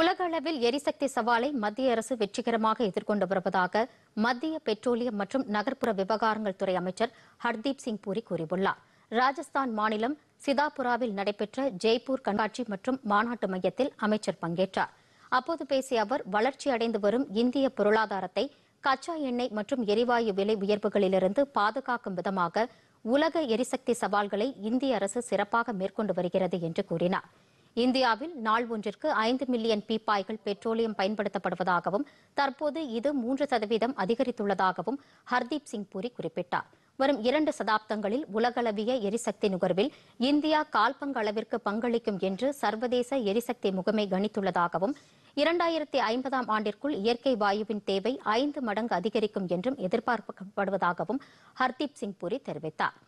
உலகளவில் எரிசக்தி சவாலை மத்திய அரசு வெற்றிகரமாக எதிர்கொண்டு வருவதாக மத்திய பெட்ரோலியம் மற்றும் நகர்ப்புற விவகாரங்கள் துறை அமைச்சர் ஹர்தீப் சிங் பூரி கூறியுள்ளார் ராஜஸ்தான் மாநிலம் சிதாபுராவில் நடைபெற்ற ஜெய்ப்பூர் கண்காட்சி மற்றும் மாநாட்டு மையத்தில் அமைச்சர் பங்கேற்றார் அப்போது பேசிய அவர் வளர்ச்சி அடைந்து வரும் இந்திய பொருளாதாரத்தை கச்சா எண்ணெய் மற்றும் எரிவாயு விலை உயர்வுகளிலிருந்து பாதுகாக்கும் விதமாக உலக எரிசக்தி சவால்களை இந்திய அரசு சிறப்பாக மேற்கொண்டு வருகிறது என்று கூறினாா் இந்தியாவில் நாள் ஒன்றிற்கு ஐந்து மில்லியன் பீப்பாய்கள் பெட்ரோலியம் பயன்படுத்தப்படுவதாகவும் தற்போது இது மூன்று சதவீதம் அதிகரித்துள்ளதாகவும் ஹர்தீப் சிங் பூரி குறிப்பிட்டார் வரும் இரண்டு சதாப்தங்களில் உலகளவிய எரிசக்தி நுகர்வில் இந்தியா கால்பங்களவிற்கு பங்களிக்கும் என்று சர்வதேச எரிசக்தி முகமை கணித்துள்ளதாகவும் இரண்டாயிரத்தி ஐம்பதாம் ஆண்டிற்குள் இயற்கை வாயுவின் தேவை ஐந்து மடங்கு அதிகரிக்கும் என்றும் எதிர்பார்க்கப்படுவதாகவும் ஹர்தீப் சிங் பூரி தெரிவித்தார்